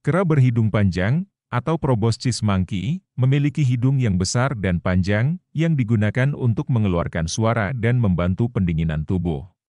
Kera berhidung panjang, atau proboscis monkey, memiliki hidung yang besar dan panjang, yang digunakan untuk mengeluarkan suara dan membantu pendinginan tubuh.